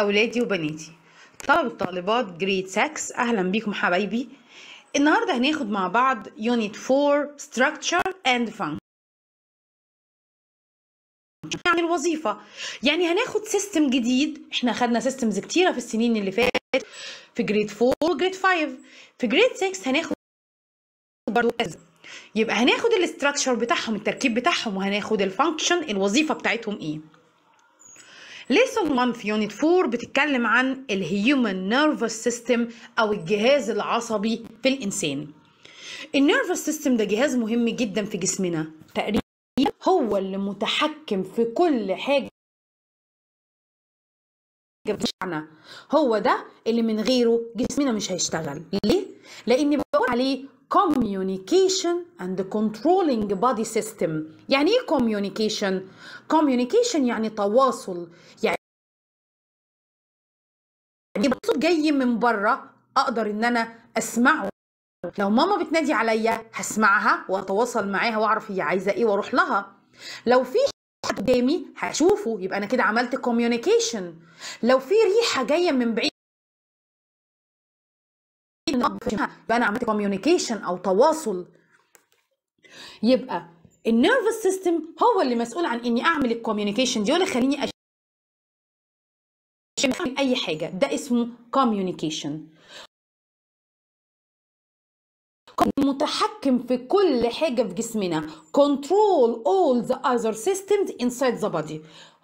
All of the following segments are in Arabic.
أولادي وبناتي طلب الطالبات جريد 6 أهلا بيكم حبايبي النهاردة هناخد مع بعض يونيت 4 Structure and Function يعني الوظيفة يعني هناخد سيستم جديد احنا خدنا سيستمز كتيرة في السنين اللي فاتت في جريد 4 وجريد 5 في جريد 6 هناخد برضه يبقى هناخد الاستراكشر بتاعهم التركيب بتاعهم وهناخد الفانكشن الوظيفة بتاعتهم ايه ليسون 1 في يونت 4 بتتكلم عن الهيومن نيرفس سيستم او الجهاز العصبي في الانسان النيرفس سيستم ده جهاز مهم جدا في جسمنا تقريبا هو اللي متحكم في كل حاجه بتاعنا هو ده اللي من غيره جسمنا مش هيشتغل ليه لان بقول عليه communication and controlling body system يعني ايه communication communication يعني تواصل يعني صوت جاي من بره اقدر ان انا اسمعه لو ماما بتنادي عليا هسمعها واتواصل معاها واعرف هي عايزه ايه واروح لها لو في حد قدامي هشوفه يبقى انا كده عملت communication لو في ريحه جايه من بعيد ان يبقى انا عملت كوميونيكيشن او تواصل يبقى النيرفس سيستم هو اللي مسؤول عن اني اعمل الكوميونيكيشن دي ولا خليني أش... اي حاجه ده اسمه كوميونيكيشن متحكم في كل حاجه في جسمنا control all the other systems inside the body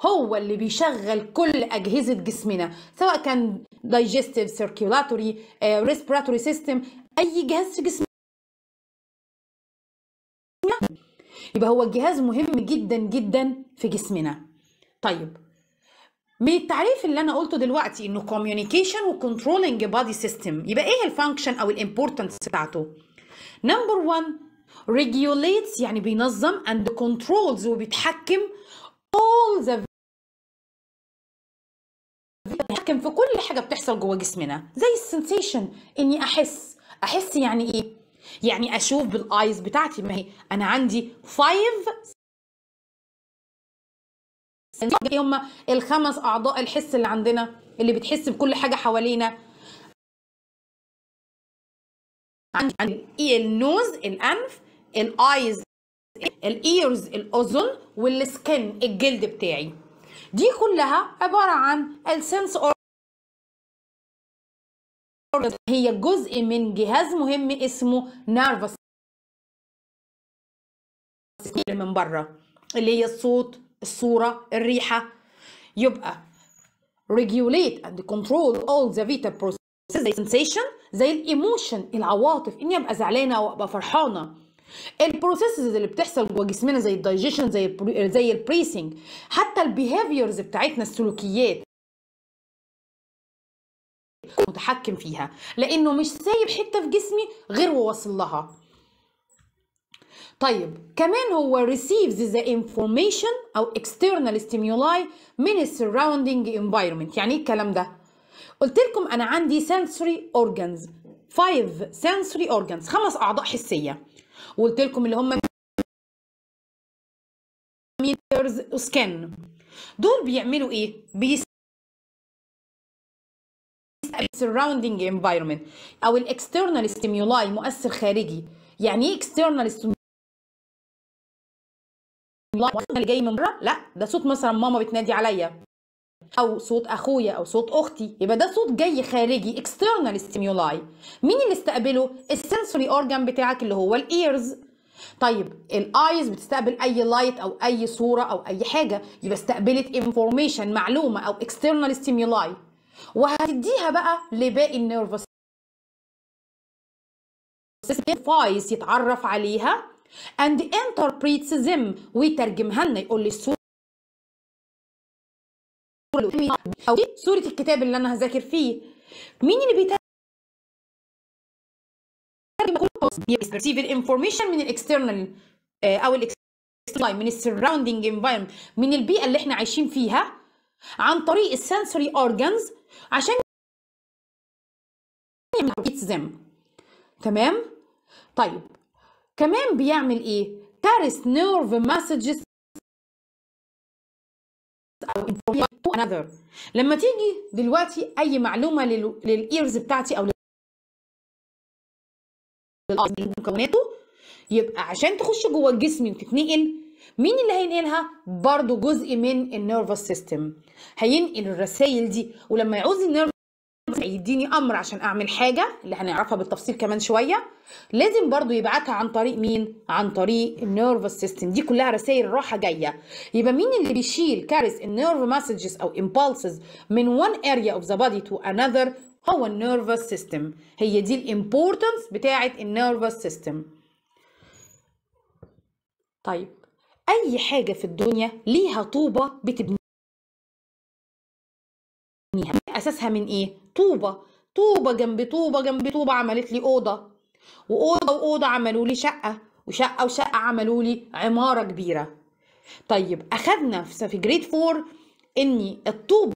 هو اللي بيشغل كل اجهزه جسمنا سواء كان digestive circulatory uh, respiratory system اي جهاز في جسمنا يبقى هو الجهاز مهم جدا جدا في جسمنا طيب من التعريف اللي انا قلته دلوقتي انه communication وcontrolling body system يبقى ايه الفانكشن او الامبورتنس بتاعته نمبر 1 regulates يعني بينظم and controls وبيتحكم all the بيتحكم في كل حاجه بتحصل جوه جسمنا زي السنسيشن اني احس احس يعني ايه يعني اشوف بالايز بتاعتي ما هي انا عندي 5 هم الخمس اعضاء الحس اللي عندنا اللي بتحس بكل حاجه حوالينا عندي الاي النوز الانف الايز الايرز الاذن والسكن الجلد بتاعي دي كلها عباره عن السنس هي جزء من جهاز مهم اسمه نيرفس من بره اللي هي الصوت الصوره الريحه يبقى regulate and control all the vital processes sensation زي الايموشن العواطف اني ابقى زعلانه او ابقى فرحانه البروسيسز اللي بتحصل جوه جسمنا زي الدايجيشن زي زي البريسنج حتى البيهافيورز بتاعتنا السلوكيات متحكم فيها لانه مش سايب حته في جسمي غير وواصل لها طيب كمان هو receives the information او external stimuli من surrounding environment يعني ايه الكلام ده قلت لكم انا عندي سنسوري اورجانز 5 سنسوري اورجانز خمس اعضاء حسيه وقلت لكم اللي هم ميترز وسكن دول بيعملوا ايه بيسال سراوندنج انفايرمنت او الاكسترنال ستيمولاي مؤثر خارجي يعني ايه اكسترنال stimuli اللي جاي من بره لا ده صوت مثلا ماما بتنادي عليا او صوت اخويا او صوت اختي يبقى ده صوت جاي خارجي external stimuli مين اللي استقبله السنسوري اورجان بتاعك اللي هو الايرز طيب الايز بتستقبل اي لايت او اي صوره او اي حاجه يبقى استقبلت انفورميشن معلومه او external stimuli وهتديها بقى لباقي النيرفس يتعرف عليها and interprets them ويترجمها لنا يقول لي الصوره او اللي او صوره الكتاب اللي انا هذاكر فيه مين اللي بيترجم بيسترسيف الانفورميشن من الاكسترنال آه، او الاكسترنال من السراوندينج انفايرمنت من البيئه اللي احنا عايشين فيها عن طريق السنسوري اورجانز عشان تمام طيب كمان بيعمل ايه تارس نيرف مسجز او انفورميشن تو انذر لما تيجي دلوقتي اي معلومه للايرز بتاعتي او من مكوناته يبقى عشان تخش جوه الجسم وتتنقل مين اللي هينقلها برضو جزء من النيرفس سيستم هينقل الرسائل دي ولما يعوز النيرفس يديني امر عشان اعمل حاجه اللي هنعرفها بالتفصيل كمان شويه لازم برضو يبعتها عن طريق مين عن طريق النيرفس سيستم دي كلها رسائل راحه جايه يبقى مين اللي بيشيل كارس النيرف مسجز او امبالسز من وان اريا اوف ذا body تو انذر هو النيرفس سيستم هي دي الامبورتنس بتاعه النيرفس سيستم طيب اي حاجه في الدنيا ليها طوبه بتبنيها اساسها من ايه طوبه طوبه جنب طوبه جنب طوبه عملت لي اوضه واوضه واوضه عملوا لي شقه وشقه وشقه عملوا لي عماره كبيره طيب اخذنا في جريد 4 ان الطوبه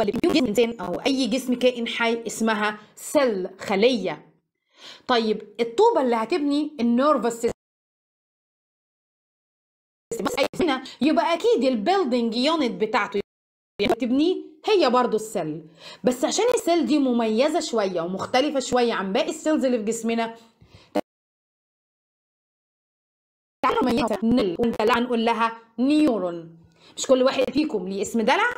اللي الانسان او اي جسم كائن حي اسمها سل خليه طيب الطوبه اللي هتبني النيرفس يبقى اكيد البيلدنج يونت بتاعته يعني تبنيه هي برضو السل بس عشان السل دي مميزة شوية ومختلفة شوية عن باقي السيلز اللي في جسمنا تعالوا نل نقول لها نيورون مش كل واحد فيكم ليه اسم دلع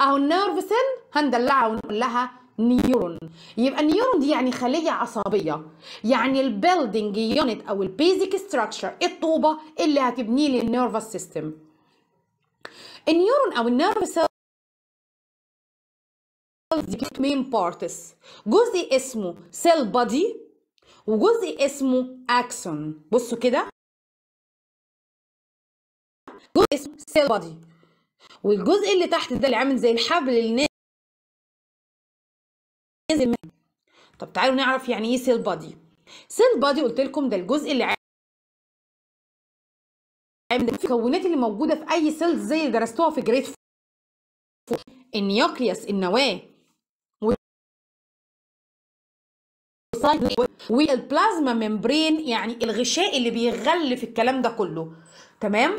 اهو النيرف سيل هندلعها ونقول لها نيورون يبقى النيورون دي يعني خليه عصبيه يعني البيلدنج يونت او البيزك ستراكشر الطوبه اللي هتبنيه للنيرفس سيستم النيورون او النيرف سيل مين بارتس جزء اسمه سيل بادي وجزء اسمه اكسون بصوا كده جزء اسمه سيل بادي والجزء اللي تحت ده اللي عامل زي الحبل اللي نازل طب تعالوا نعرف يعني ايه سيل بادي سيل بادي قلت لكم ده الجزء اللي عامل المكونات اللي موجوده في اي سيلز زي اللي درستوها في جريد النيوكليوس النواه طيب، والبلازما ممبرين يعني الغشاء اللي بيغلف الكلام ده كله تمام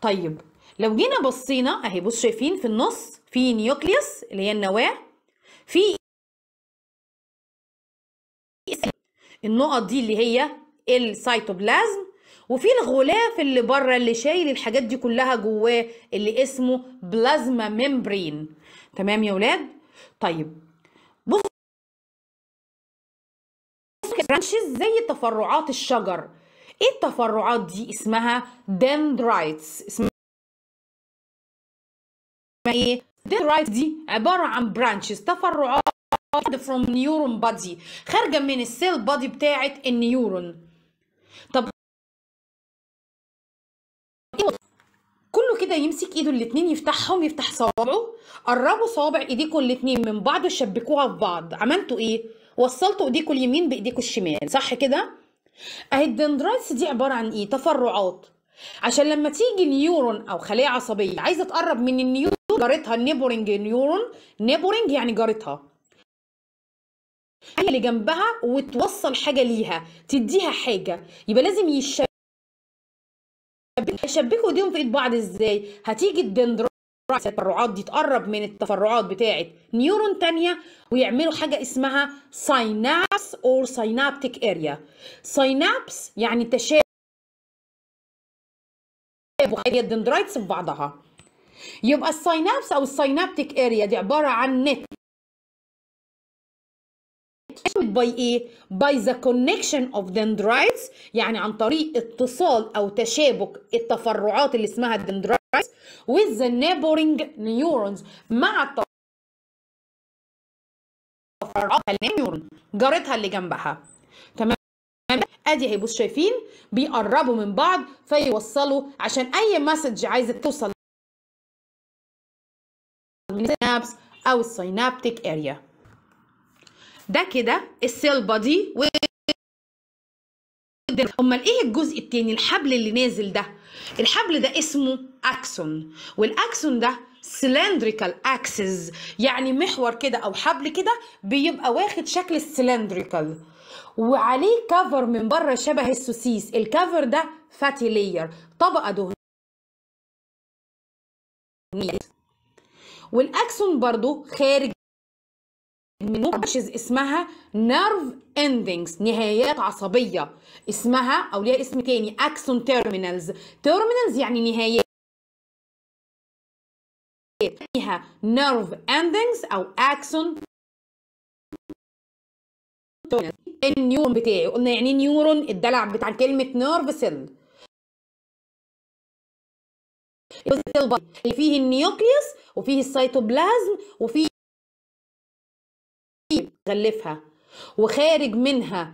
طيب لو جينا بصينا اهي بص شايفين في النص في نيوكليوس اللي هي النواه في النقط دي اللي هي السيتوبلازم وفي الغلاف اللي بره اللي شايل الحاجات دي كلها جواه اللي اسمه بلازما ممبرين تمام يا ولاد طيب برانشز زي تفرعات الشجر ايه التفرعات دي اسمها دندرايتس اسمها ايه دندرايتس دي عباره عن برانشز تفرعات from neuron body خارجه من السيل body بتاعه النيورون طب كله كده يمسك ايده الاتنين يفتحهم يفتح صوابعه قربوا صوابع ايديكم الاتنين من بعض وشبكوها في بعض عملتوا ايه وصلتوا ايديكم اليمين بايديكم الشمال صح كده اهي الدندرايتس دي عباره عن ايه تفرعات عشان لما تيجي نيورون او خليه عصبيه عايزه تقرب من النيورون جارتها النيبورنج نيورون نيبورنج يعني جارتها هي اللي جنبها وتوصل حاجه ليها تديها حاجه يبقى لازم يشبكوا ايديهم في ايد بعض ازاي هتيجي الدندرايتس التفرعات دي تقرب من التفرعات بتاعه نيورون تانية ويعملوا حاجة اسمها ساينابس اور ساينابتيك اريا ساينابس يعني تشابه هي الدندرايتس في بعضها يبقى الساينابس او الساينابتيك اريا دي عبارة عن نت باي ايه؟ باي ذا كونكشن اوف دندرايتس يعني عن طريق اتصال او تشابك التفرعات اللي اسمها الدندرايتس right? with the neighboring neurons مع النيورون جارتها اللي جنبها تمام ادي اهي بص شايفين بيقربوا من بعض فيوصلوا عشان اي مسج عايزه توصل للسينابس او السينابتيك اريا ده كده السيل بادي قدام امال ايه الجزء التاني الحبل اللي نازل ده الحبل ده اسمه اكسون والاكسون ده سلندريكال اكسس يعني محور كده او حبل كده بيبقى واخد شكل السلندريكال وعليه كفر من بره شبه السوسيس الكفر ده فاتي لير طبقه دهنيه والاكسون برضو خارج نوتشز اسمها نيرف اندنجز نهايات عصبيه اسمها او ليها اسم تاني اكسون تيرمينالز تيرمينالز يعني نهايات فيها نيرف اندنجز او اكسون النيون بتاعي قلنا يعني نيورون الدلع بتاع كلمه نيرف سيل اللي فيه النيوكليوس وفيه السيتوبلازم وفيه غلفها وخارج منها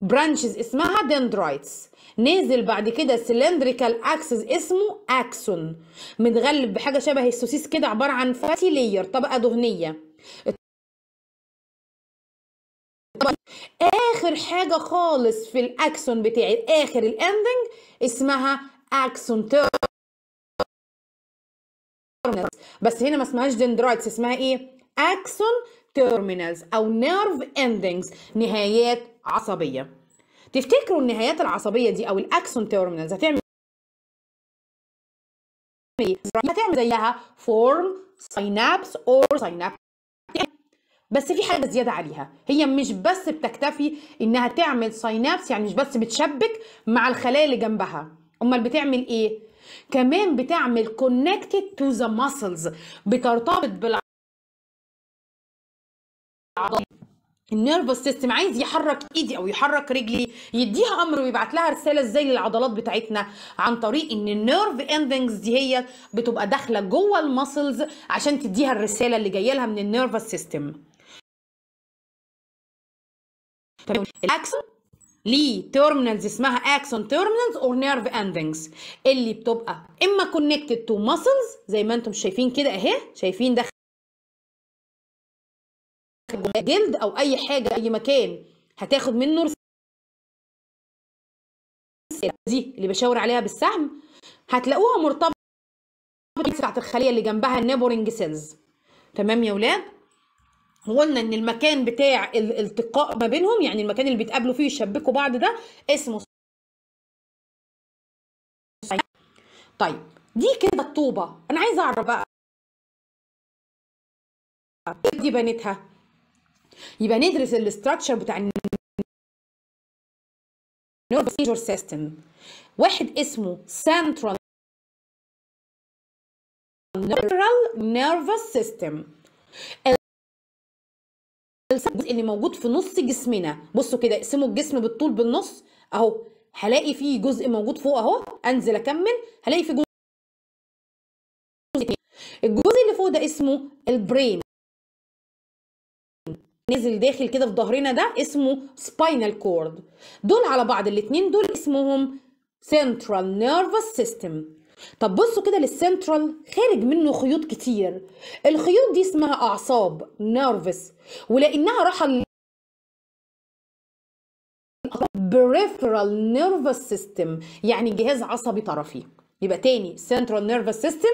برانشز اسمها دندرايتس نازل بعد كده سلندريكال اكسس اسمه اكسون متغلف بحاجه شبه السوسيس كده عباره عن فاتي لير طبقه دهنيه اخر حاجه خالص في الاكسون بتاعي اخر الاندنج اسمها اكسون بس هنا ما اسمهاش دندرايتس اسمها ايه اكسون terminals أو nerve endings نهايات عصبية تفتكروا النهايات العصبية دي أو الأكسون terminals هتعمل هتعمل زيها فورم synapse اور synapse بس في حاجه زياده عليها هي مش بس بتكتفي انها تعمل synapse يعني مش بس بتشبك مع الخلايا اللي جنبها امال بتعمل ايه كمان بتعمل كونكتد تو ذا muscles بترتبط بال العضلات سيستم عايز يحرك ايدي او يحرك رجلي يديها امر ويبعت لها رساله ازاي للعضلات بتاعتنا عن طريق ان النيرف اندنجز دي هي بتبقى داخله جوه المسلز عشان تديها الرساله اللي جايه لها من النيرفوس سيستم الاكسون ليه تيرمينالز اسمها اكسون تيرمينالز اور نيرف اندنجز اللي بتبقى اما كونكتد تو ماسلز زي ما انتم شايفين كده اهي شايفين ده جلد او اي حاجه اي مكان هتاخد منه رساله دي اللي بشاور عليها بالسهم هتلاقوها مرتبطه بتاعت الخليه اللي جنبها النيبورنج سيلز تمام يا ولاد وقلنا ان المكان بتاع الالتقاء ما بينهم يعني المكان اللي بيتقابلوا فيه يشبكوا بعض ده اسمه طيب دي كده الطوبه انا عايزه اعرف بقى دي بنتها يبقى ندرس الاستراكشر بتاع النيرف سيستم واحد اسمه سنترال نيرال نيرفس سيستم الجزء اللي موجود في نص جسمنا بصوا كده اقسموا الجسم بالطول بالنص اهو هلاقي فيه جزء موجود فوق اهو انزل اكمل هلاقي فيه جزء الجزء اللي فوق ده اسمه البرين نزل داخل كده في ظهرنا ده اسمه سباينال كورد دول على بعض الاتنين دول اسمهم سنترال نيرفس سيستم طب بصوا كده للسنترال خارج منه خيوط كتير الخيوط دي اسمها اعصاب نيرفس ولانها راحه بريفرال نيرفس سيستم يعني جهاز عصبي طرفي يبقى تاني سنترال نيرفس سيستم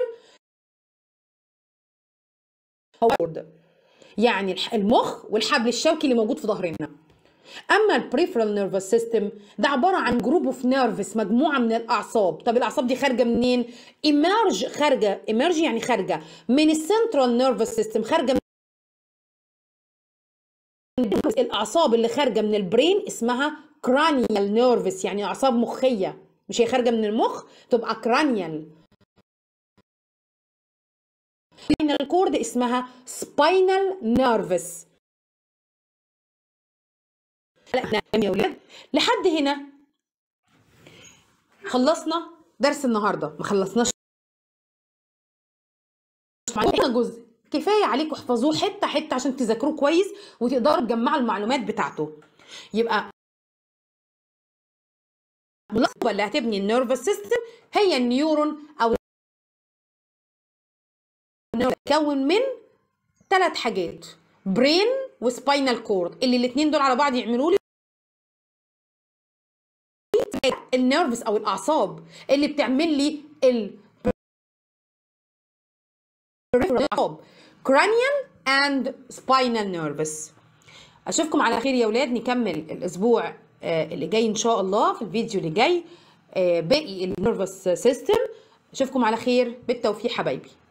يعني المخ والحبل الشوكي اللي موجود في ظهرنا اما البريفرال نيرفس سيستم ده عباره عن جروب اوف نيرفس مجموعه من الاعصاب طب الاعصاب دي خارجه منين ايمرج خارجه ايمرج يعني خارجه من السنترال نيرفس سيستم خارجه من الاعصاب اللي خارجه من البرين اسمها كرانيال نيرفس يعني اعصاب مخيه مش هي خارجه من المخ تبقى كرانيال من الكورد اسمها سباينال نيرفس يا ولاد لحد هنا خلصنا درس النهارده ما خلصناش معانا جزء كفايه عليكم احفظوه حته حته عشان تذاكروه كويس وتقدروا تجمعوا المعلومات بتاعته يبقى اللحظه اللي هتبني النيرفس سيستم هي النيورون او انه يتكون من ثلاث حاجات برين وسباينال كورد اللي الاثنين دول على بعض يعملوا لي النيرفز او الاعصاب اللي بتعمل لي ال كرانيال اند and spinal nervous اشوفكم على خير يا ولاد نكمل الاسبوع آه، اللي جاي ان شاء الله في الفيديو اللي جاي آه، باقي النيرفس سيستم اشوفكم على خير بالتوفيق حبايبي